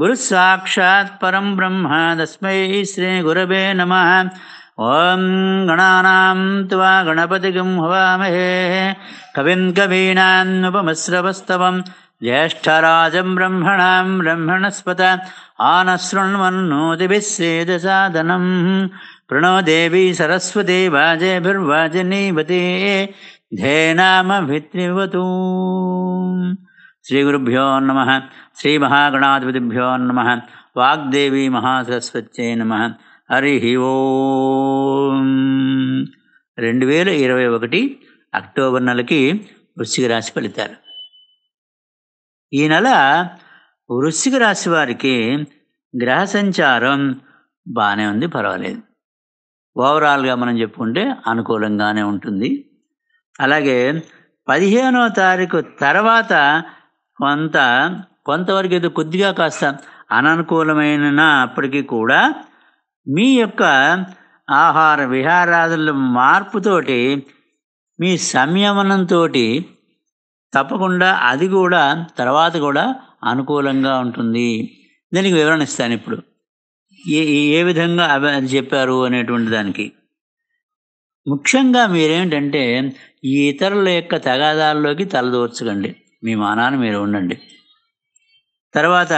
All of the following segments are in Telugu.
परं ब्रह्म तस्मै श्रीगुरवे नमः ॐ गणानां त्वा गणपतिगं हवामहे कविं कवीनान् उपमश्रवस्तवम् ज्येष्ठराजं ब्रह्मणाम् ब्रह्मणस्पत आनशृण्वन्नोतिभिः प्रणो देवी सरस्वती वाजेभिर्वाजिनीवते धेनामभित्रिवतू శ్రీగురుభ్యో నమ శ్రీ నమ వాగ్దేవి మహాసరస్వత్యై నమ హరి ఓ రెండు వేల ఇరవై ఒకటి అక్టోబర్ నెలకి వృశ్చిక రాశి ఫలితాలు ఈ నెల వృశ్చిక రాశి వారికి గ్రహ సంచారం బాగానే ఉంది పర్వాలేదు ఓవరాల్గా మనం చెప్పుకుంటే అనుకూలంగానే ఉంటుంది అలాగే పదిహేనో తారీఖు తర్వాత కొంత కొంతవరకు ఏదో కొద్దిగా కాస్త అననుకూలమైన అప్పటికీ కూడా మీ యొక్క ఆహార విహారాదుల మార్పుతోటి మీ సంయమనంతో తప్పకుండా అది కూడా తర్వాత కూడా అనుకూలంగా ఉంటుంది దీనికి వివరణ ఇస్తాను ఇప్పుడు ఏ ఏ విధంగా అది చెప్పారు అనేటువంటి దానికి ముఖ్యంగా మీరేమిటంటే ఈ ఇతరుల యొక్క తగాదాల్లోకి తలదూర్చకండి మీ మానాన మీరు ఉండండి తర్వాత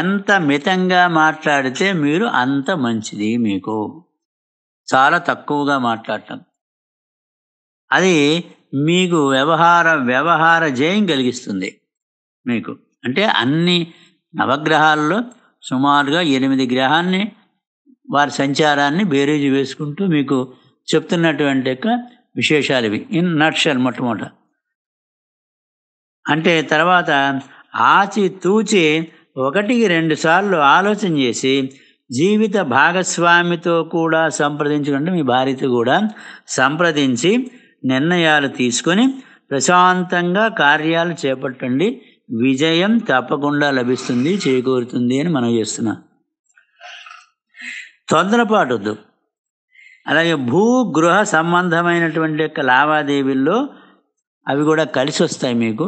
ఎంత మితంగా మాట్లాడితే మీరు అంత మంచిది మీకు చాలా తక్కువగా మాట్లాడటం అది మీకు వ్యవహార వ్యవహార జయం కలిగిస్తుంది మీకు అంటే అన్ని నవగ్రహాల్లో సుమారుగా ఎనిమిది గ్రహాన్ని వారి సంచారాన్ని బేరీజు వేసుకుంటూ మీకు చెప్తున్నటువంటి యొక్క విశేషాలు ఇవి ఇన్ నట్షల్ మొట్టమొదట అంటే తర్వాత ఆచి తూచి ఒకటికి రెండుసార్లు ఆలోచన చేసి జీవిత భాగస్వామితో కూడా సంప్రదించుకుంటే మీ భార్యతో కూడా సంప్రదించి నిర్ణయాలు తీసుకొని ప్రశాంతంగా కార్యాలు చేపట్టండి విజయం తప్పకుండా లభిస్తుంది చేకూరుతుంది అని మనం చేస్తున్నాం వద్దు అలాగే భూగృహ సంబంధమైనటువంటి యొక్క లావాదేవీల్లో అవి కూడా కలిసి వస్తాయి మీకు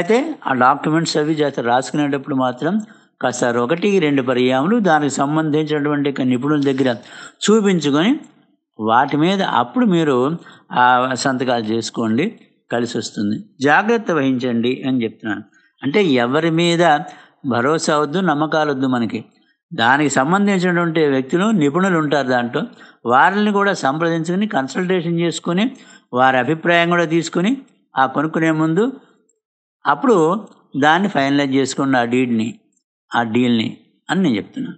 అయితే ఆ డాక్యుమెంట్స్ అవి చేత రాసుకునేటప్పుడు మాత్రం కాస్త ఒకటి రెండు పర్యాములు దానికి సంబంధించినటువంటి నిపుణుల దగ్గర చూపించుకొని వాటి మీద అప్పుడు మీరు ఆ సంతకాలు చేసుకోండి కలిసి వస్తుంది జాగ్రత్త వహించండి అని చెప్తున్నాను అంటే ఎవరి మీద భరోసా వద్దు నమ్మకాలు వద్దు మనకి దానికి సంబంధించినటువంటి వ్యక్తులు నిపుణులు ఉంటారు దాంట్లో వారిని కూడా సంప్రదించుకొని కన్సల్టేషన్ చేసుకొని వారి అభిప్రాయం కూడా తీసుకొని ఆ కొనుక్కునే ముందు అప్పుడు దాన్ని ఫైనలైజ్ చేసుకోండి ఆ డీడ్ని ఆ డీల్ని అని నేను చెప్తున్నా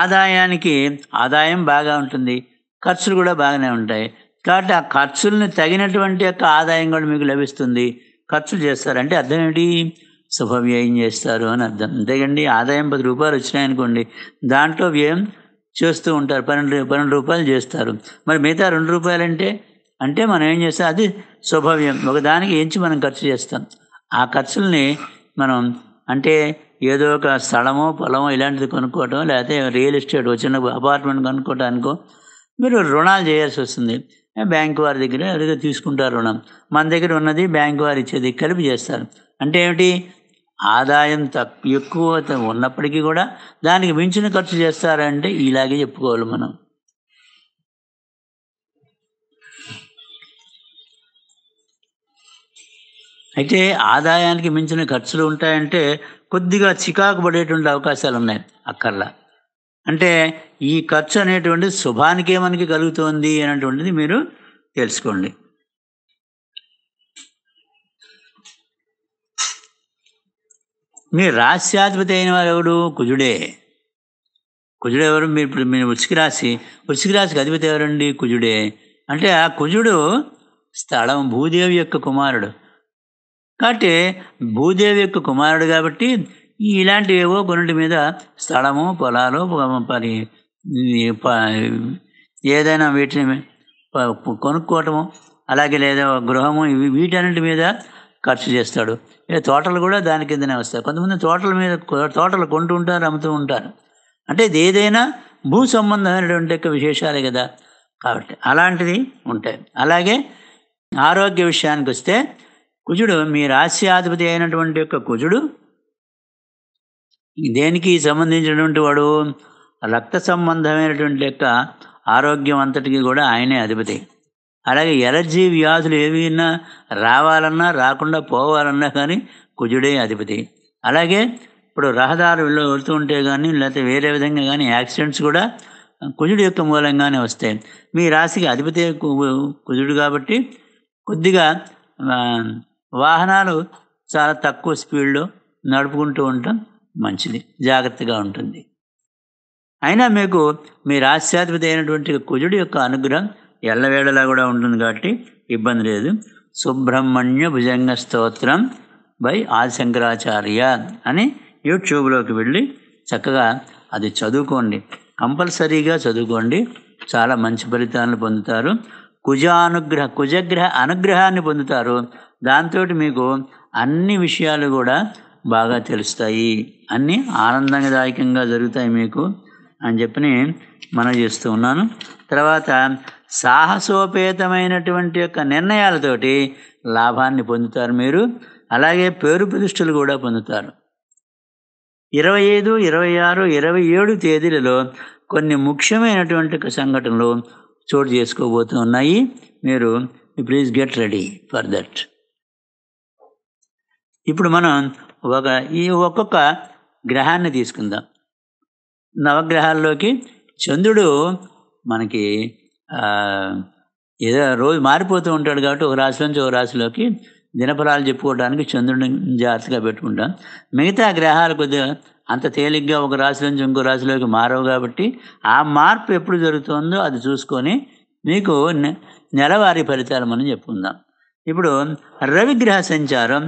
ఆదాయానికి ఆదాయం బాగా ఉంటుంది ఖర్చులు కూడా బాగానే ఉంటాయి కాబట్టి ఆ ఖర్చుల్ని తగినటువంటి యొక్క ఆదాయం కూడా మీకు లభిస్తుంది ఖర్చులు చేస్తారు అంటే అర్థం ఏమిటి శుభ వ్యయం చేస్తారు అని అర్థం అంతేకండి ఆదాయం పది రూపాయలు వచ్చినాయనుకోండి దాంట్లో వ్యయం చేస్తూ ఉంటారు పన్నెండు పన్నెండు రూపాయలు చేస్తారు మరి మిగతా రెండు రూపాయలంటే అంటే మనం ఏం చేస్తాం అది స్వభావ్యం ఒకదానికి ఎంచి మనం ఖర్చు చేస్తాం ఆ ఖర్చుల్ని మనం అంటే ఏదో ఒక స్థలమో పొలమో ఇలాంటిది కొనుక్కోవటం లేకపోతే రియల్ ఎస్టేట్ వచ్చిన అపార్ట్మెంట్ కొనుక్కోవటానికో మీరు రుణాలు చేయాల్సి వస్తుంది బ్యాంకు వారి దగ్గర అడిగి తీసుకుంటారు రుణం మన దగ్గర ఉన్నది బ్యాంకు వారు ఇచ్చేది కలిపి చేస్తారు అంటే ఏమిటి ఆదాయం తక్కువ ఎక్కువ ఉన్నప్పటికీ కూడా దానికి మించిన ఖర్చు చేస్తారంటే ఇలాగే చెప్పుకోవాలి మనం అయితే ఆదాయానికి మించిన ఖర్చులు ఉంటాయంటే కొద్దిగా చికాకు పడేటువంటి అవకాశాలు ఉన్నాయి అక్కర్లా అంటే ఈ ఖర్చు అనేటువంటి శుభానికే మనకి కలుగుతోంది అనేటువంటిది మీరు తెలుసుకోండి మీ రాశ్యాధిపతి అయిన వారు ఎవడు కుజుడే కుజుడు ఎవరు మీరు ఇప్పుడు మీరు వృశ్చిక రాశి వృశ్చిక రాశికి అధిపతి ఎవరండి కుజుడే అంటే ఆ కుజుడు స్థలం భూదేవి యొక్క కుమారుడు కాబట్టి భూదేవి యొక్క కుమారుడు కాబట్టి ఇలాంటివేవో కొన్నిటి మీద స్థలము పొలాలు పని ఏదైనా వీటిని కొనుక్కోవటము అలాగే లేదా గృహము ఇవి వీటన్నింటి మీద ఖర్చు చేస్తాడు తోటలు కూడా దాని కిందనే వస్తాయి కొంతమంది తోటల మీద తోటలు కొంటూ ఉంటారు అమ్ముతూ ఉంటారు అంటే ఇది ఏదైనా భూ సంబంధమైనటువంటి యొక్క విశేషాలే కదా కాబట్టి అలాంటివి ఉంటాయి అలాగే ఆరోగ్య విషయానికి వస్తే కుజుడు మీ రాస్యాధిపతి అయినటువంటి యొక్క కుజుడు దేనికి సంబంధించినటువంటి వాడు రక్త సంబంధమైనటువంటి యొక్క ఆరోగ్యం అంతటికి కూడా ఆయనే అధిపతి అలాగే ఎలర్జీ వ్యాధులు ఏవైనా రావాలన్నా రాకుండా పోవాలన్నా కానీ కుజుడే అధిపతి అలాగే ఇప్పుడు రహదారుల్లో వెళ్తూ ఉంటే కానీ లేకపోతే వేరే విధంగా కానీ యాక్సిడెంట్స్ కూడా కుజుడు యొక్క మూలంగానే వస్తాయి మీ రాశికి అధిపతి కుజుడు కాబట్టి కొద్దిగా వాహనాలు చాలా తక్కువ స్పీడ్లో నడుపుకుంటూ ఉండటం మంచిది జాగ్రత్తగా ఉంటుంది అయినా మీకు మీ రాశ్యాధిపతి అయినటువంటి కుజుడి యొక్క అనుగ్రహం ఎల్లవేళలా కూడా ఉంటుంది కాబట్టి ఇబ్బంది లేదు సుబ్రహ్మణ్య భుజంగ స్తోత్రం బై ఆదిశంకరాచార్య అని యూట్యూబ్లోకి వెళ్ళి చక్కగా అది చదువుకోండి కంపల్సరీగా చదువుకోండి చాలా మంచి ఫలితాలను పొందుతారు కుజానుగ్రహ కుజగ్రహ అనుగ్రహాన్ని పొందుతారు దాంతో మీకు అన్ని విషయాలు కూడా బాగా తెలుస్తాయి అన్నీ ఆనందదాయకంగా జరుగుతాయి మీకు అని చెప్పి మనం చేస్తూ ఉన్నాను తర్వాత సాహసోపేతమైనటువంటి యొక్క నిర్ణయాలతోటి లాభాన్ని పొందుతారు మీరు అలాగే పేరు ప్రతిష్టలు కూడా పొందుతారు ఇరవై ఐదు ఇరవై ఆరు ఇరవై ఏడు తేదీలలో కొన్ని ముఖ్యమైనటువంటి సంఘటనలు చోటు చేసుకోబోతూ ఉన్నాయి మీరు please get ready for that ఇప్పుడు మనం ఒక ఈ ఒక్కొక్క గ్రహాన్ని తీసుకుందాం నవగ్రహాల్లోకి చంద్రుడు మనకి ఏదో రోజు మారిపోతూ ఉంటాడు కాబట్టి ఒక రాశి నుంచి ఒక రాశిలోకి దినఫలాలు చెప్పుకోవడానికి చంద్రుడిని జాగ్రత్తగా పెట్టుకుంటాం మిగతా గ్రహాలు కొద్దిగా అంత తేలిగ్గా ఒక రాశి నుంచి ఇంకో రాశిలోకి మారవు కాబట్టి ఆ మార్పు ఎప్పుడు జరుగుతుందో అది చూసుకొని మీకు నెలవారీ ఫలితాలు మనం చెప్పుకుందాం ఇప్పుడు రవిగ్రహ సంచారం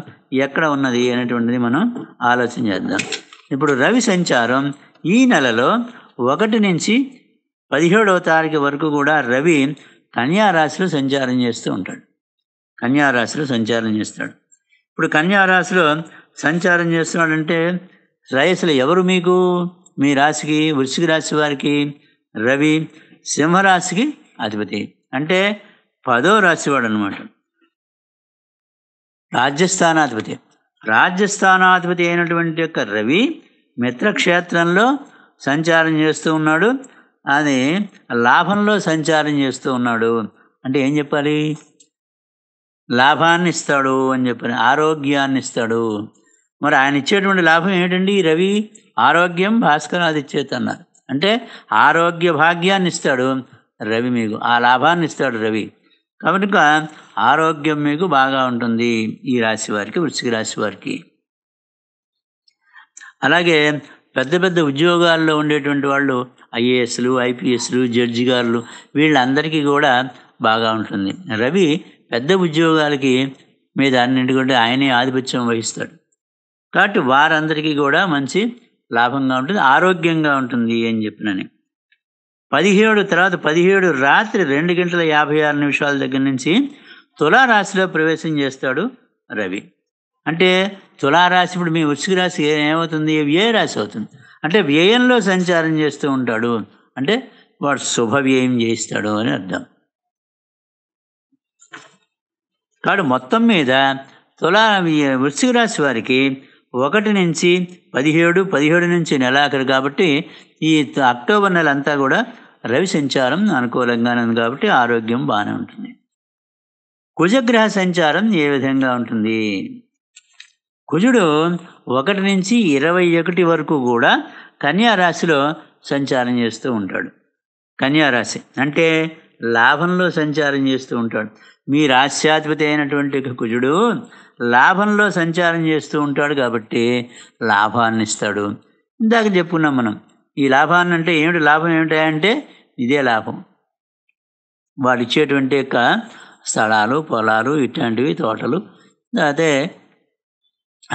ఎక్కడ ఉన్నది అనేటువంటిది మనం ఆలోచన చేద్దాం ఇప్పుడు రవి సంచారం ఈ నెలలో ఒకటి నుంచి పదిహేడవ తారీఖు వరకు కూడా రవి కన్యారాశిలో సంచారం చేస్తూ ఉంటాడు కన్యారాశిలో సంచారం చేస్తాడు ఇప్పుడు కన్యారాశిలో సంచారం చేస్తున్నాడంటే రాయసులు ఎవరు మీకు మీ రాశికి వృషిక రాశి వారికి రవి సింహరాశికి అధిపతి అంటే పదో రాశివాడు అనమాట రాజ్యస్థానాధిపతి రాజ్యస్థానాధిపతి అయినటువంటి యొక్క రవి మిత్రక్షేత్రంలో సంచారం చేస్తూ ఉన్నాడు అది లాభంలో సంచారం చేస్తూ ఉన్నాడు అంటే ఏం చెప్పాలి లాభాన్ని ఇస్తాడు అని చెప్పాలి ఆరోగ్యాన్ని ఇస్తాడు మరి ఆయన ఇచ్చేటువంటి లాభం ఏమిటండి రవి ఆరోగ్యం భాస్కరాది ఇచ్చేతన్నారు అంటే ఆరోగ్య భాగ్యాన్ని ఇస్తాడు రవి మీకు ఆ లాభాన్ని ఇస్తాడు రవి కాబట్టి ఆరోగ్యం మీకు బాగా ఉంటుంది ఈ రాశి వారికి వృశ్చిక రాశి వారికి అలాగే పెద్ద పెద్ద ఉద్యోగాల్లో ఉండేటువంటి వాళ్ళు ఐఏఎస్లు ఐపీఎస్లు జడ్జి గారులు వీళ్ళందరికీ కూడా బాగా ఉంటుంది రవి పెద్ద ఉద్యోగాలకి మీద అన్నింటికంటే ఆయనే ఆధిపత్యం వహిస్తాడు కాబట్టి వారందరికీ కూడా మంచి లాభంగా ఉంటుంది ఆరోగ్యంగా ఉంటుంది అని చెప్పినని పదిహేడు తర్వాత పదిహేడు రాత్రి రెండు గంటల యాభై ఆరు నిమిషాల దగ్గర నుంచి తులారాశిలో ప్రవేశం చేస్తాడు రవి అంటే తులారాశి ఇప్పుడు మీ వృశ్చిక రాశి ఏమవుతుంది వ్యయ రాశి అవుతుంది అంటే వ్యయంలో సంచారం చేస్తూ ఉంటాడు అంటే వాడు శుభ వ్యయం చేయిస్తాడు అని అర్థం కాబట్టి మొత్తం మీద తులా వృశ్చిక రాశి వారికి ఒకటి నుంచి పదిహేడు పదిహేడు నుంచి నెలాఖరు కాబట్టి ఈ అక్టోబర్ నెల అంతా కూడా రవి సంచారం అనుకూలంగానే ఉంది కాబట్టి ఆరోగ్యం బాగానే ఉంటుంది కుజగ్రహ సంచారం ఏ విధంగా ఉంటుంది కుజుడు ఒకటి నుంచి ఇరవై ఒకటి వరకు కూడా కన్యారాశిలో సంచారం చేస్తూ ఉంటాడు కన్యారాశి అంటే లాభంలో సంచారం చేస్తూ ఉంటాడు మీ రాశ్యాధిపతి అయినటువంటి కుజుడు లాభంలో సంచారం చేస్తూ ఉంటాడు కాబట్టి లాభాన్ని ఇస్తాడు ఇందాక చెప్పుకున్నాం మనం ఈ లాభాన్ని అంటే ఏమిటి లాభం ఏమిటంటే ఇదే లాభం వాడు ఇచ్చేటువంటి యొక్క స్థలాలు పొలాలు ఇట్లాంటివి తోటలు లేకపోతే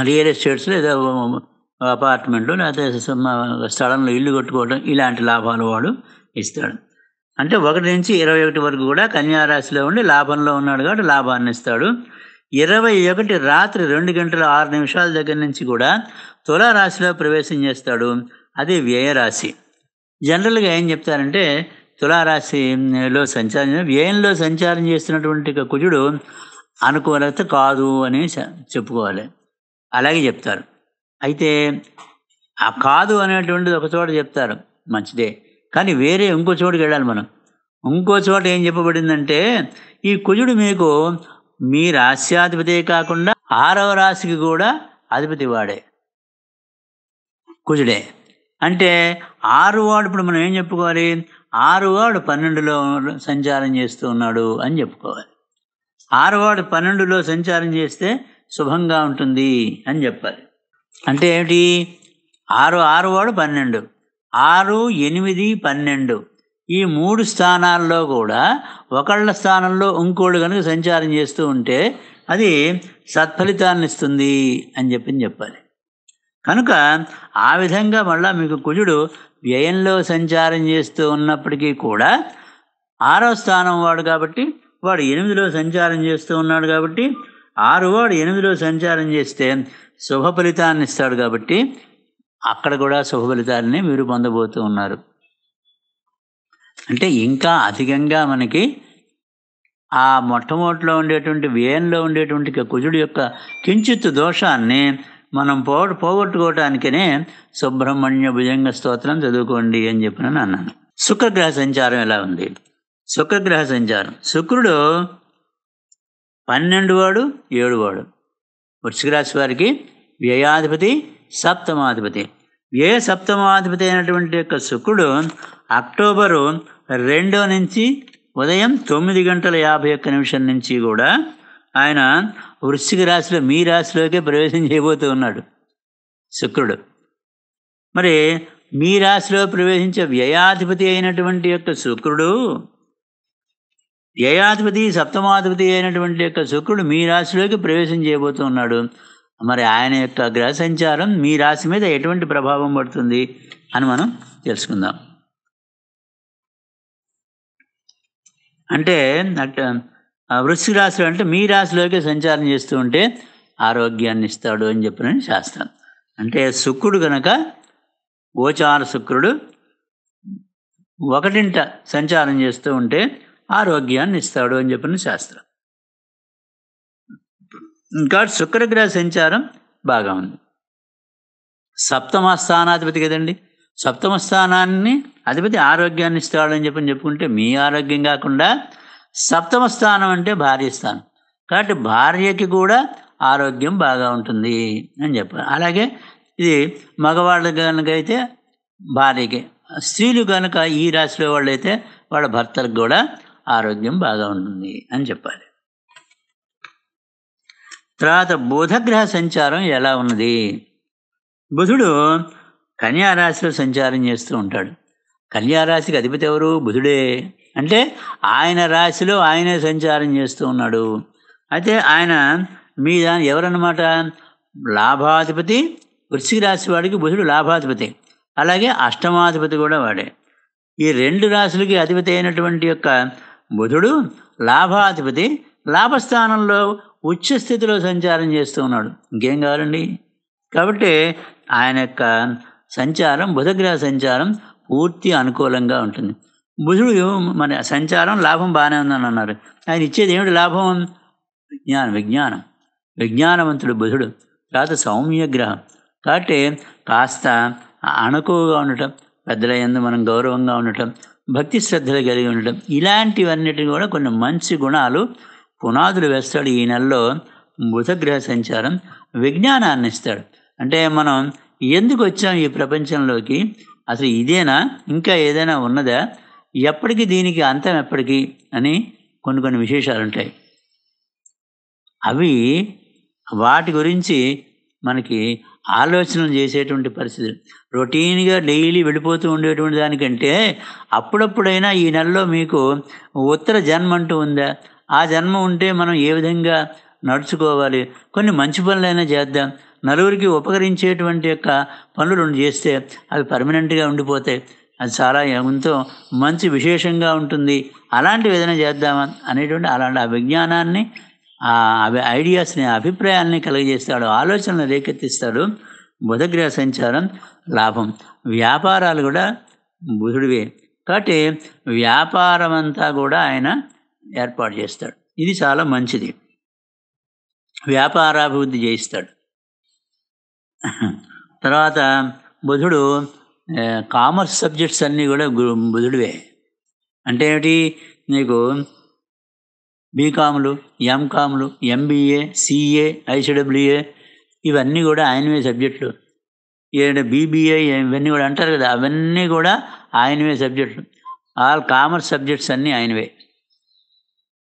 రియల్ ఎస్టేట్స్ లేదా అపార్ట్మెంట్లు లేకపోతే స్థలంలో ఇల్లు కట్టుకోవడం ఇలాంటి లాభాలు వాడు ఇస్తాడు అంటే ఒకటి నుంచి ఇరవై ఒకటి వరకు కూడా కన్యారాశిలో ఉండి లాభంలో ఉన్నాడు కాబట్టి లాభాన్ని ఇస్తాడు ఇరవై ఒకటి రాత్రి రెండు గంటల ఆరు నిమిషాల దగ్గర నుంచి కూడా తులారాశిలో ప్రవేశం చేస్తాడు అది వ్యయరాశి జనరల్గా ఏం చెప్తారంటే తులారాశిలో సంచారం వ్యయంలో సంచారం చేస్తున్నటువంటి కుజుడు అనుకూలత కాదు అని చెప్పుకోవాలి అలాగే చెప్తారు అయితే ఆ కాదు అనేటువంటిది ఒక చోట చెప్తారు మంచిదే కానీ వేరే ఇంకో చోటుకి వెళ్ళాలి మనం ఇంకో చోట ఏం చెప్పబడిందంటే ఈ కుజుడు మీకు మీ రాశ్యాధిపతే కాకుండా ఆరవ రాశికి కూడా అధిపతి వాడే కుజుడే అంటే ఆరు వాడు ఇప్పుడు మనం ఏం చెప్పుకోవాలి ఆరు వాడు పన్నెండులో సంచారం చేస్తూ ఉన్నాడు అని చెప్పుకోవాలి ఆరు వాడు పన్నెండులో సంచారం చేస్తే శుభంగా ఉంటుంది అని చెప్పాలి అంటే ఏమిటి ఆరు ఆరు వాడు పన్నెండు ఆరు ఎనిమిది పన్నెండు ఈ మూడు స్థానాల్లో కూడా ఒకళ్ళ స్థానంలో ఇంకోళ్ళు కనుక సంచారం చేస్తూ ఉంటే అది సత్ఫలితాన్ని ఇస్తుంది అని చెప్పి చెప్పాలి కనుక ఆ విధంగా మళ్ళా మీకు కుజుడు వ్యయంలో సంచారం చేస్తూ ఉన్నప్పటికీ కూడా ఆరో స్థానం వాడు కాబట్టి వాడు ఎనిమిదిలో సంచారం చేస్తూ ఉన్నాడు కాబట్టి ఆరు వాడు ఎనిమిదిలో సంచారం చేస్తే శుభ ఫలితాన్ని ఇస్తాడు కాబట్టి అక్కడ కూడా శుభ ఫలితాలని మీరు పొందబోతూ ఉన్నారు అంటే ఇంకా అధికంగా మనకి ఆ మొట్టమొదటిలో ఉండేటువంటి వ్యయంలో ఉండేటువంటి కుజుడు యొక్క కించిత్ దోషాన్ని మనం పో పోగొట్టుకోవటానికనే సుబ్రహ్మణ్య భుజంగ స్తోత్రం చదువుకోండి అని చెప్పిన అన్నాను సుఖగ్రహ సంచారం ఎలా ఉంది సుఖగ్రహ సంచారం శుక్రుడు పన్నెండు వాడు ఏడు వాడు వృషికరాశి వారికి వ్యయాధిపతి సప్తమాధిపతి ఏ సప్తమాధిపతి అయినటువంటి యొక్క శుక్రుడు అక్టోబరు రెండో నుంచి ఉదయం తొమ్మిది గంటల యాభై ఒక్క నిమిషం నుంచి కూడా ఆయన వృశ్చిక రాశిలో మీ రాశిలోకే ప్రవేశం చేయబోతూ ఉన్నాడు శుక్రుడు మరి మీ రాశిలో ప్రవేశించే వ్యయాధిపతి అయినటువంటి యొక్క శుక్రుడు వ్యయాధిపతి సప్తమాధిపతి అయినటువంటి యొక్క శుక్రుడు మీ రాశిలోకి ప్రవేశం చేయబోతూ ఉన్నాడు మరి ఆయన యొక్క గ్రహ సంచారం మీ రాశి మీద ఎటువంటి ప్రభావం పడుతుంది అని మనం తెలుసుకుందాం అంటే వృశ్చిక రాశిలో అంటే మీ రాశిలోకి సంచారం చేస్తూ ఉంటే ఆరోగ్యాన్ని ఇస్తాడు అని చెప్పిన శాస్త్రం అంటే శుక్రుడు కనుక గోచార శుక్రుడు ఒకటింట సంచారం చేస్తూ ఉంటే ఆరోగ్యాన్ని ఇస్తాడు అని చెప్పిన శాస్త్రం ఇంకా శుక్రగ్రహ సంచారం బాగా ఉంది సప్తమ స్థానాధిపతి కదండి సప్తమ స్థానాన్ని అధిపతి ఆరోగ్యాన్ని ఇస్తాడని చెప్పని చెప్పుకుంటే మీ ఆరోగ్యం కాకుండా సప్తమ స్థానం అంటే భార్య స్థానం కాబట్టి భార్యకి కూడా ఆరోగ్యం బాగా ఉంటుంది అని చెప్పారు అలాగే ఇది మగవాళ్ళు కనుకైతే భార్యకి స్త్రీలు కనుక ఈ రాశిలో వాళ్ళైతే వాళ్ళ భర్తలకు కూడా ఆరోగ్యం బాగా ఉంటుంది అని చెప్పాలి తర్వాత బుధగ్రహ సంచారం ఎలా ఉన్నది బుధుడు కన్యారాశిలో సంచారం చేస్తూ ఉంటాడు కన్యారాశికి అధిపతి ఎవరు బుధుడే అంటే ఆయన రాశిలో ఆయనే సంచారం చేస్తూ ఉన్నాడు అయితే ఆయన మీద ఎవరన్నమాట లాభాధిపతి వృశ్చిక రాశి వాడికి బుధుడు లాభాధిపతి అలాగే అష్టమాధిపతి కూడా వాడే ఈ రెండు రాశులకి అధిపతి అయినటువంటి యొక్క బుధుడు లాభాధిపతి లాభస్థానంలో ఉచ్చస్థితిలో సంచారం చేస్తూ ఉన్నాడు ఇంకేం కావాలండి కాబట్టి ఆయన యొక్క సంచారం బుధగ్రహ సంచారం పూర్తి అనుకూలంగా ఉంటుంది బుధుడు మన సంచారం లాభం బాగానే ఉందని అన్నారు ఆయన ఇచ్చేది ఏమిటి లాభం విజ్ఞానం విజ్ఞానం విజ్ఞానవంతుడు బుధుడు తర్వాత సౌమ్య గ్రహం కాబట్టి కాస్త అణకువగా ఉండటం పెద్దల ఎందు మనం గౌరవంగా ఉండటం భక్తి శ్రద్ధలు కలిగి ఉండటం ఇలాంటివన్నిటిని కూడా కొన్ని మంచి గుణాలు పునాదులు వేస్తాడు ఈ నెలలో బుధగ్రహ సంచారం విజ్ఞానాన్ని ఇస్తాడు అంటే మనం ఎందుకు వచ్చాం ఈ ప్రపంచంలోకి అసలు ఇదేనా ఇంకా ఏదైనా ఉన్నదా ఎప్పటికీ దీనికి అంతం ఎప్పటికీ అని కొన్ని కొన్ని విశేషాలు ఉంటాయి అవి వాటి గురించి మనకి ఆలోచనలు చేసేటువంటి పరిస్థితి రొటీన్గా డైలీ వెళ్ళిపోతూ ఉండేటువంటి దానికంటే అప్పుడప్పుడైనా ఈ నెలలో మీకు ఉత్తర జన్మ అంటూ ఉందా ఆ జన్మ ఉంటే మనం ఏ విధంగా నడుచుకోవాలి కొన్ని మంచి పనులైనా చేద్దాం నలుగురికి ఉపకరించేటువంటి యొక్క పనులు చేస్తే అవి పర్మనెంట్గా ఉండిపోతాయి అది చాలా ఎంతో మంచి విశేషంగా ఉంటుంది అలాంటివి ఏదైనా చేద్దామా అనేటువంటి అలాంటి ఆ విజ్ఞానాన్ని అవి ఐడియాస్ని అభిప్రాయాల్ని కలిగజేస్తాడు ఆలోచనలు రేకెత్తిస్తాడు బుధగ్రహ సంచారం లాభం వ్యాపారాలు కూడా బుధుడివే కాబట్టి వ్యాపారం అంతా కూడా ఆయన ఏర్పాటు చేస్తాడు ఇది చాలా మంచిది వ్యాపారాభివృద్ధి చేయిస్తాడు తర్వాత బుధుడు కామర్స్ సబ్జెక్ట్స్ అన్నీ కూడా బుధుడివే అంటే ఏమిటి నీకు బీకాములు ఎంకాములు ఎంబీఏ సిఏ ఐసీడబ్ల్యూఏ ఇవన్నీ కూడా ఆయనవే సబ్జెక్టులు ఏంటంటే బీబీఏ ఇవన్నీ కూడా అంటారు కదా అవన్నీ కూడా ఆయనవే సబ్జెక్టులు ఆల్ కామర్స్ సబ్జెక్ట్స్ అన్నీ ఆయనవే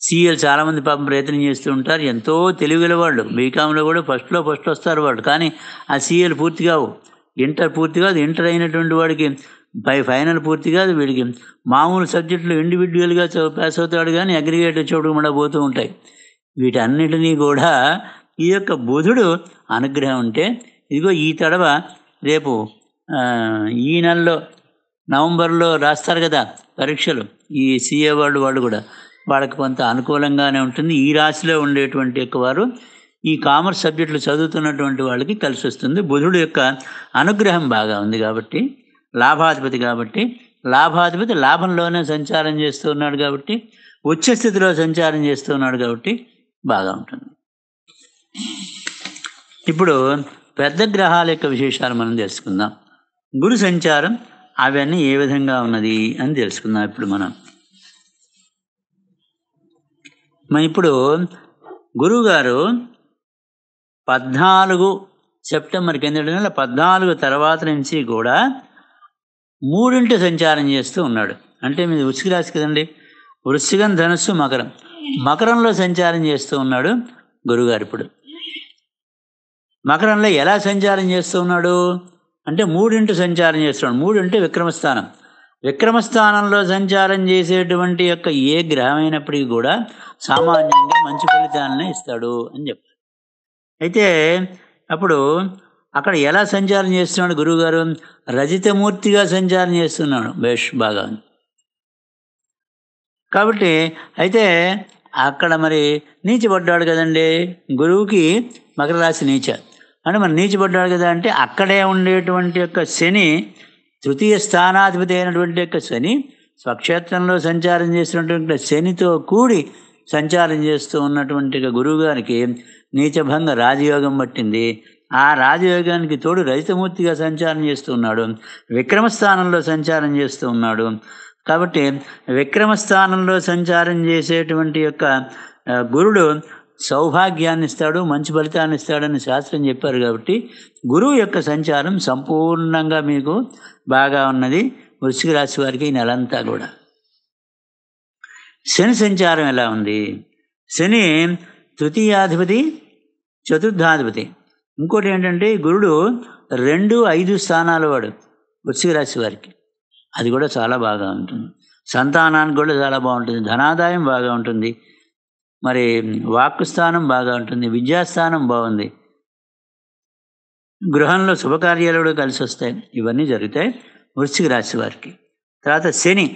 సీఎల్ చాలామంది పాపం ప్రయత్నం చేస్తూ ఉంటారు ఎంతో తెలివిగల వాళ్ళు బీకామ్లో కూడా ఫస్ట్లో ఫస్ట్ వస్తారు వాళ్ళు కానీ ఆ సీఎల్ పూర్తి కావు ఇంటర్ పూర్తి కాదు ఇంటర్ అయినటువంటి వాడికి బై ఫైనల్ పూర్తి కాదు వీడికి మామూలు సబ్జెక్టులు ఇండివిజువల్గా పాస్ అవుతాడు కానీ అగ్రిగేట్ చోటు కూడా పోతూ ఉంటాయి వీటన్నిటినీ కూడా ఈ యొక్క బుధుడు అనుగ్రహం ఉంటే ఇదిగో ఈ తడవ రేపు ఈ నెలలో నవంబర్లో రాస్తారు కదా పరీక్షలు ఈ సీఏ వాళ్ళు వాళ్ళు కూడా వాళ్ళకి కొంత అనుకూలంగానే ఉంటుంది ఈ రాశిలో ఉండేటువంటి యొక్క వారు ఈ కామర్స్ సబ్జెక్టులు చదువుతున్నటువంటి వాళ్ళకి కలిసి వస్తుంది బుధుడు యొక్క అనుగ్రహం బాగా ఉంది కాబట్టి లాభాధిపతి కాబట్టి లాభాధిపతి లాభంలోనే సంచారం చేస్తూ ఉన్నాడు కాబట్టి ఉచ్చ స్థితిలో సంచారం చేస్తూ ఉన్నాడు కాబట్టి బాగా ఉంటుంది ఇప్పుడు పెద్ద గ్రహాల యొక్క విశేషాలు మనం తెలుసుకుందాం గురు సంచారం అవన్నీ ఏ విధంగా ఉన్నది అని తెలుసుకుందాం ఇప్పుడు మనం మరి ఇప్పుడు గురువుగారు పద్నాలుగు సెప్టెంబర్ కిందటి నెల పద్నాలుగు తర్వాత నుంచి కూడా మూడింటి సంచారం చేస్తూ ఉన్నాడు అంటే మీది వృశ్చిక రాశి కదండి వృశ్చికం ధనుస్సు మకరం మకరంలో సంచారం చేస్తూ ఉన్నాడు గురుగారు ఇప్పుడు మకరంలో ఎలా సంచారం చేస్తూ ఉన్నాడు అంటే మూడింటి సంచారం చేస్తున్నాడు మూడింటి విక్రమస్థానం విక్రమస్థానంలో సంచారం చేసేటువంటి యొక్క ఏ గ్రహం అయినప్పటికీ కూడా సామాన్యంగా మంచి ఫలితాలనే ఇస్తాడు అని చెప్పారు అయితే అప్పుడు అక్కడ ఎలా సంచారం చేస్తున్నాడు గురువుగారు రజితమూర్తిగా సంచారం చేస్తున్నాడు భేష్ బాగా కాబట్టి అయితే అక్కడ మరి నీచిపడ్డాడు కదండి గురువుకి మకర రాశి నీచ అంటే మరి పడ్డాడు కదా అంటే అక్కడే ఉండేటువంటి యొక్క శని తృతీయ స్థానాధిపతి అయినటువంటి యొక్క శని స్వక్షేత్రంలో సంచారం చేసినటువంటి శనితో కూడి సంచారం చేస్తూ ఉన్నటువంటి గురువు గారికి నీచభంగ రాజయోగం పట్టింది ఆ రాజయోగానికి తోడు రజితమూర్తిగా సంచారం చేస్తూ ఉన్నాడు విక్రమస్థానంలో సంచారం చేస్తూ ఉన్నాడు కాబట్టి విక్రమస్థానంలో సంచారం చేసేటువంటి యొక్క గురుడు సౌభాగ్యాన్ని ఇస్తాడు మంచి ఫలితాన్ని ఇస్తాడని శాస్త్రం చెప్పారు కాబట్టి గురువు యొక్క సంచారం సంపూర్ణంగా మీకు బాగా ఉన్నది వృశ్చిక రాశి వారికి ఈ నెలంతా కూడా శని సంచారం ఎలా ఉంది శని తృతీయాధిపతి చతుర్థాధిపతి ఇంకోటి ఏంటంటే గురుడు రెండు ఐదు స్థానాల వాడు వృశ్చిక రాశి వారికి అది కూడా చాలా బాగా ఉంటుంది సంతానానికి కూడా చాలా బాగుంటుంది ధనాదాయం బాగా ఉంటుంది మరి వాక్ స్థానం బాగా ఉంటుంది విద్యాస్థానం బాగుంది గృహంలో శుభకార్యాలు కూడా కలిసి వస్తాయి ఇవన్నీ జరుగుతాయి వృశ్చిక రాశి వారికి తర్వాత శని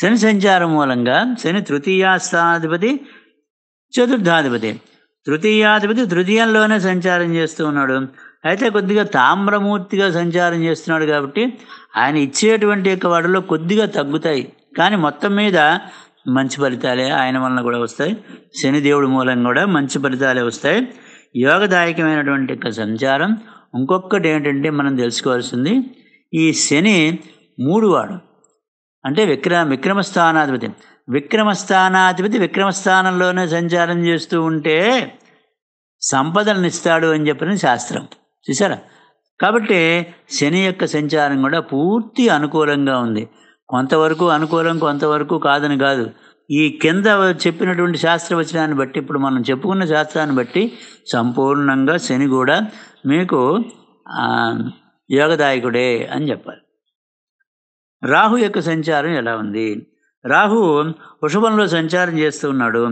శని సంచారం మూలంగా శని తృతీయాస్థానాధిపతి చతుర్థాధిపతి తృతీయాధిపతి తృతీయంలోనే సంచారం చేస్తూ ఉన్నాడు అయితే కొద్దిగా తామ్రమూర్తిగా సంచారం చేస్తున్నాడు కాబట్టి ఆయన ఇచ్చేటువంటి యొక్క వాటిలో కొద్దిగా తగ్గుతాయి కానీ మొత్తం మీద మంచి ఫలితాలే ఆయన వలన కూడా వస్తాయి శనిదేవుడి మూలంగా కూడా మంచి ఫలితాలే వస్తాయి యోగదాయకమైనటువంటి యొక్క సంచారం ఇంకొకటి ఏంటంటే మనం తెలుసుకోవాల్సింది ఈ శని మూడువాడు అంటే విక్రమ విక్రమస్థానాధిపతి విక్రమస్థానాధిపతి విక్రమస్థానంలోనే సంచారం చేస్తూ ఉంటే సంపదలను ఇస్తాడు అని చెప్పిన శాస్త్రం చూసారా కాబట్టి శని యొక్క సంచారం కూడా పూర్తి అనుకూలంగా ఉంది కొంతవరకు అనుకూలం కొంతవరకు కాదని కాదు ఈ కింద చెప్పినటువంటి శాస్త్రవచనాన్ని బట్టి ఇప్పుడు మనం చెప్పుకున్న శాస్త్రాన్ని బట్టి సంపూర్ణంగా శని కూడా మీకు యోగదాయకుడే అని చెప్పాలి రాహు యొక్క సంచారం ఎలా ఉంది రాహు వృషభంలో సంచారం చేస్తూ ఉన్నాడు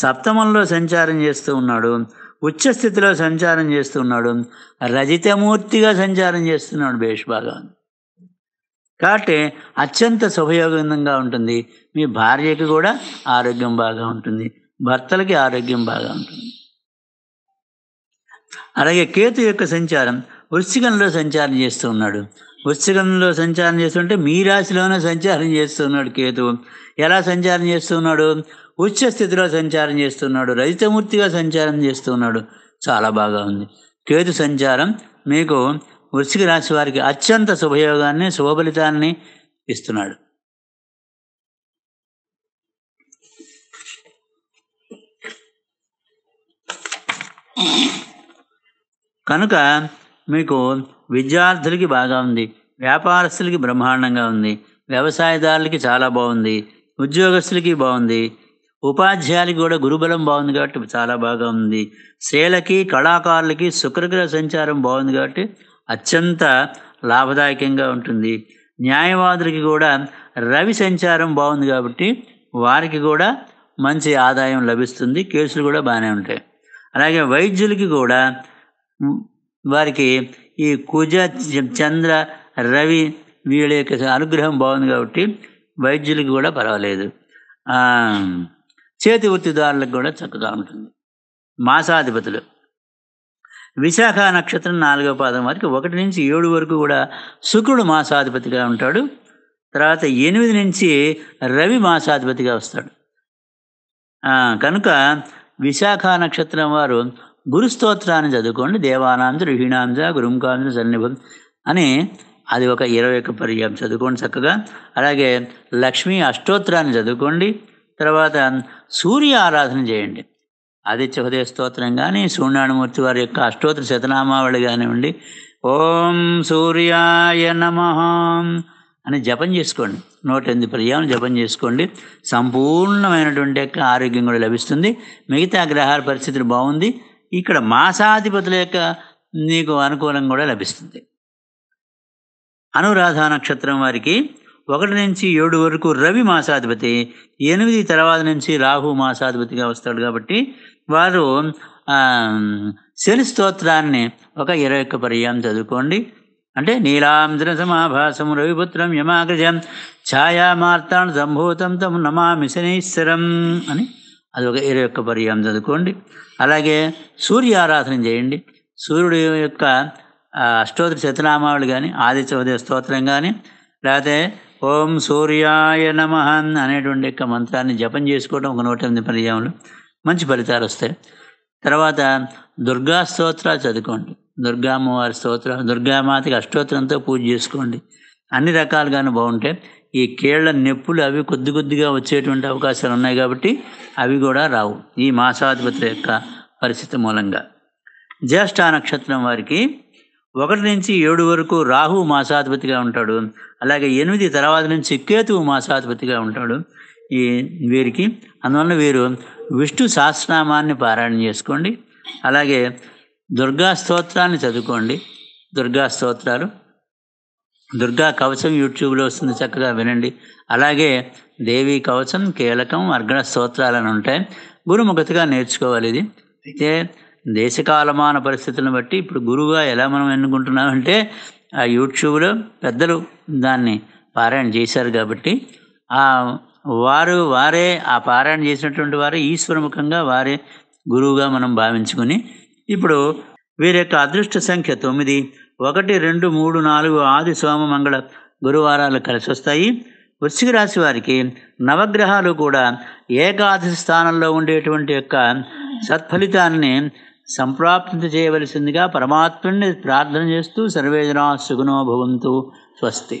సప్తమంలో సంచారం చేస్తూ ఉన్నాడు ఉచ్చస్థితిలో సంచారం చేస్తూ ఉన్నాడు రజితమూర్తిగా సంచారం చేస్తున్నాడు భేష్ బాగా కాబట్టి అత్యంత శుభయోగంగా ఉంటుంది మీ భార్యకి కూడా ఆరోగ్యం బాగా ఉంటుంది భర్తలకి ఆరోగ్యం బాగా ఉంటుంది అలాగే కేతు యొక్క సంచారం వృశ్చికంలో సంచారం చేస్తూ ఉన్నాడు వృశ్చికంలో సంచారం చేస్తుంటే మీ రాశిలోనే సంచారం చేస్తున్నాడు కేతు ఎలా సంచారం చేస్తున్నాడు ఉచ్చ స్థితిలో సంచారం చేస్తున్నాడు రజితమూర్తిగా సంచారం చేస్తున్నాడు చాలా బాగా ఉంది కేతు సంచారం మీకు వృశ్చిక రాశి వారికి అత్యంత శుభయోగాన్ని శుభఫలితాన్ని ఇస్తున్నాడు కనుక మీకు విద్యార్థులకి బాగా ఉంది వ్యాపారస్తులకి బ్రహ్మాండంగా ఉంది వ్యవసాయదారులకి చాలా బాగుంది ఉద్యోగస్తులకి బాగుంది ఉపాధ్యాయులకి కూడా గురుబలం బాగుంది కాబట్టి చాలా బాగా ఉంది శేలకి కళాకారులకి శుక్రగ్రహ సంచారం బాగుంది కాబట్టి అత్యంత లాభదాయకంగా ఉంటుంది న్యాయవాదులకి కూడా రవి సంచారం బాగుంది కాబట్టి వారికి కూడా మంచి ఆదాయం లభిస్తుంది కేసులు కూడా బాగానే ఉంటాయి అలాగే వైద్యులకి కూడా వారికి ఈ కుజ చంద్ర రవి వీళ్ళ యొక్క అనుగ్రహం బాగుంది కాబట్టి వైద్యులకి కూడా పర్వాలేదు చేతి వృత్తిదారులకు కూడా చక్కగా ఉంటుంది మాసాధిపతులు విశాఖ నక్షత్రం నాలుగో పాదం వరకు ఒకటి నుంచి ఏడు వరకు కూడా శుక్రుడు మాసాధిపతిగా ఉంటాడు తర్వాత ఎనిమిది నుంచి రవి మాసాధిపతిగా వస్తాడు కనుక విశాఖ నక్షత్రం వారు గురుస్తోత్రాన్ని చదువుకోండి దేవానాంజ రుహిణాంజ గురుంకాంజ సన్నిభం అని అది ఒక ఇరవై ఒక్క పర్యాయం చదువుకోండి చక్కగా అలాగే లక్ష్మీ అష్టోత్రాన్ని చదువుకోండి తర్వాత సూర్య ఆరాధన చేయండి హృదయ స్తోత్రం కానీ సూర్యనారాయణమూర్తి వారి యొక్క అష్టోత్తర శతనామావళి కానివ్వండి ఓం సూర్యాయ నమ అని జపం చేసుకోండి నూట ఎనిమిది పర్యాయం జపం చేసుకోండి సంపూర్ణమైనటువంటి యొక్క ఆరోగ్యం కూడా లభిస్తుంది మిగతా గ్రహాల పరిస్థితులు బాగుంది ఇక్కడ మాసాధిపతుల యొక్క నీకు అనుకూలం కూడా లభిస్తుంది అనురాధ నక్షత్రం వారికి ఒకటి నుంచి ఏడు వరకు రవి మాసాధిపతి ఎనిమిది తర్వాత నుంచి రాహు మాసాధిపతిగా వస్తాడు కాబట్టి వారు శని స్తోత్రాన్ని ఒక ఇరవై ఒక్క పర్యాం చదువుకోండి అంటే నీలాంధ్ర సమాభాసం రవిపుత్రం యమాగ్రజం ఛాయామార్తాన్ సంభూతం తమ నమామి అని అది ఒక ఇరవై ఒక్క పర్యాం చదువుకోండి అలాగే ఆరాధన చేయండి సూర్యుడు యొక్క అష్టోత్తర శతనామావళి కానీ ఆదిత్యోదయ స్తోత్రం కానీ లేకపోతే ఓం సూర్యాయ నమ అనేటువంటి యొక్క మంత్రాన్ని జపం చేసుకోవడం ఒక నూట ఎనిమిది పర్యాములు మంచి ఫలితాలు వస్తాయి తర్వాత దుర్గా స్తోత్రాలు చదువుకోండి దుర్గా అమ్మవారి స్తోత్రం దుర్గామాతకి అష్టోత్తరంతో పూజ చేసుకోండి అన్ని రకాలుగాను బాగుంటే ఈ కేళ్ల నొప్పులు అవి కొద్ది కొద్దిగా వచ్చేటువంటి అవకాశాలు ఉన్నాయి కాబట్టి అవి కూడా రావు ఈ మాసాధిపతి యొక్క పరిస్థితి మూలంగా జ్యేష్ఠ నక్షత్రం వారికి ఒకటి నుంచి ఏడు వరకు రాహు మాసాధిపతిగా ఉంటాడు అలాగే ఎనిమిది తర్వాత నుంచి కేతువు మాసాధిపతిగా ఉంటాడు ఈ వీరికి అందువలన వీరు విష్ణు సహస్రనామాన్ని పారాయణ చేసుకోండి అలాగే దుర్గా స్తోత్రాన్ని చదువుకోండి దుర్గా స్తోత్రాలు దుర్గా కవచం యూట్యూబ్లో వస్తుంది చక్కగా వినండి అలాగే దేవి కవచం కీలకం అర్గణ స్తోత్రాలను ఉంటాయి గురుముఖతగా నేర్చుకోవాలి ఇది అయితే దేశకాలమాన పరిస్థితులను బట్టి ఇప్పుడు గురువుగా ఎలా మనం ఎన్నుకుంటున్నామంటే ఆ యూట్యూబ్లో పెద్దలు దాన్ని పారాయణ చేశారు కాబట్టి ఆ వారు వారే ఆ పారాయణ చేసినటువంటి వారే ఈశ్వరముఖంగా వారే గురువుగా మనం భావించుకుని ఇప్పుడు వీరి యొక్క అదృష్ట సంఖ్య తొమ్మిది ఒకటి రెండు మూడు నాలుగు ఆది సోమ మంగళ గురువారాలు కలిసి వస్తాయి వృశ్చిక రాశి వారికి నవగ్రహాలు కూడా ఏకాదశి స్థానంలో ఉండేటువంటి యొక్క సత్ఫలితాన్ని సంప్రాప్తి చేయవలసిందిగా పరమాత్ముని ప్రార్థన చేస్తూ సర్వేజనా సుగుణో భవంతు స్వస్తి